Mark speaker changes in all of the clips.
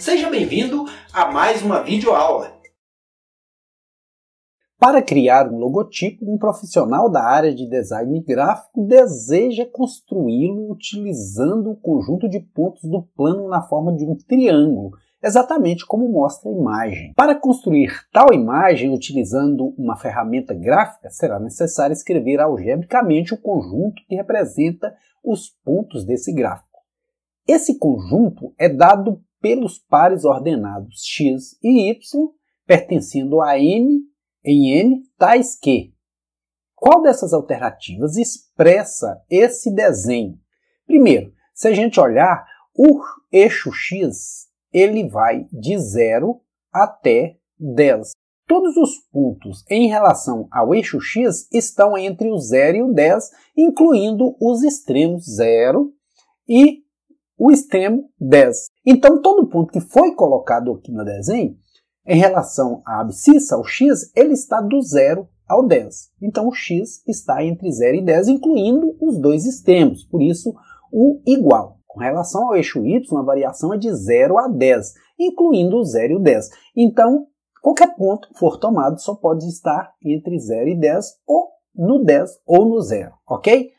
Speaker 1: Seja bem-vindo a mais uma videoaula. Para criar um logotipo, um profissional da área de design gráfico deseja construí-lo utilizando o conjunto de pontos do plano na forma de um triângulo, exatamente como mostra a imagem. Para construir tal imagem utilizando uma ferramenta gráfica, será necessário escrever algebricamente o conjunto que representa os pontos desse gráfico. Esse conjunto é dado pelos pares ordenados x e y pertencendo a M em n tais que qual dessas alternativas expressa esse desenho? Primeiro, se a gente olhar o eixo x, ele vai de 0 até 10. Todos os pontos em relação ao eixo x estão entre o 0 e o 10, incluindo os extremos 0 e o extremo 10. Então, todo ponto que foi colocado aqui no desenho, em relação à abscissa, o x, ele está do 0 ao 10. Então, o x está entre 0 e 10, incluindo os dois extremos, por isso, o igual. Com relação ao eixo y, a variação é de 0 a 10, incluindo o 0 e o 10. Então, qualquer ponto que for tomado só pode estar entre 0 e 10, ou no 10 ou no 0, ok?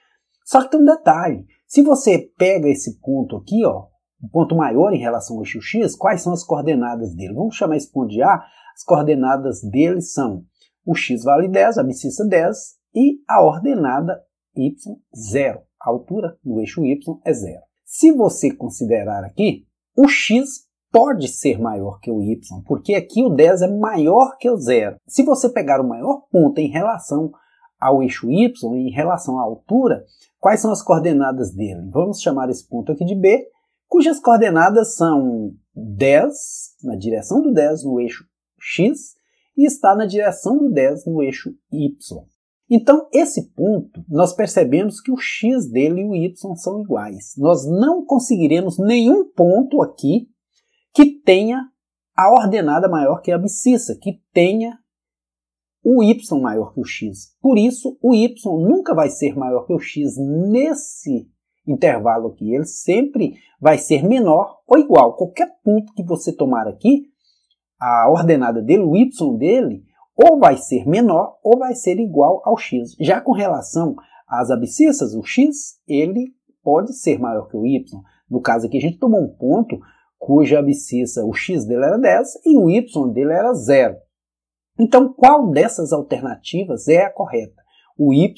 Speaker 1: Só que tem um detalhe, se você pega esse ponto aqui, ó, um ponto maior em relação ao eixo X, quais são as coordenadas dele? Vamos chamar esse ponto de A. As coordenadas dele são o X vale 10, a abscissa 10, e a ordenada Y, 0. A altura do eixo Y é zero. Se você considerar aqui, o X pode ser maior que o Y, porque aqui o 10 é maior que o zero. Se você pegar o maior ponto em relação ao eixo y em relação à altura, quais são as coordenadas dele? Vamos chamar esse ponto aqui de B, cujas coordenadas são 10 na direção do 10 no eixo x e está na direção do 10 no eixo y. Então, esse ponto, nós percebemos que o x dele e o y são iguais. Nós não conseguiremos nenhum ponto aqui que tenha a ordenada maior que a abscissa, que tenha o y maior que o x. Por isso, o y nunca vai ser maior que o x nesse intervalo aqui. Ele sempre vai ser menor ou igual. Qualquer ponto que você tomar aqui, a ordenada dele, o y dele, ou vai ser menor ou vai ser igual ao x. Já com relação às abscissas, o x ele pode ser maior que o y. No caso aqui, a gente tomou um ponto cuja abscissa, o x dele era 10 e o y dele era zero então, qual dessas alternativas é a correta? O y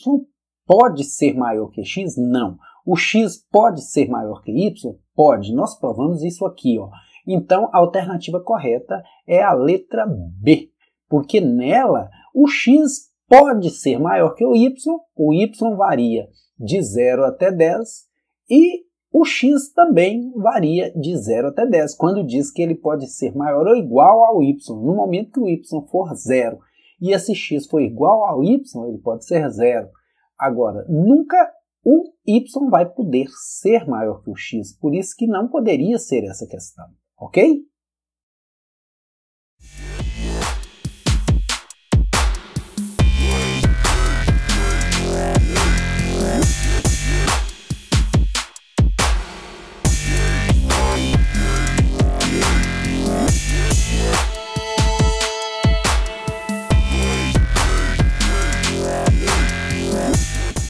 Speaker 1: pode ser maior que x? Não. O x pode ser maior que y? Pode. Nós provamos isso aqui. Ó. Então, a alternativa correta é a letra B, porque nela o x pode ser maior que o y, o y varia de 0 até 10 e o x também varia de 0 até 10, quando diz que ele pode ser maior ou igual ao y. No momento que o y for zero e esse x for igual ao y, ele pode ser zero. Agora, nunca o y vai poder ser maior que o x, por isso que não poderia ser essa questão, ok?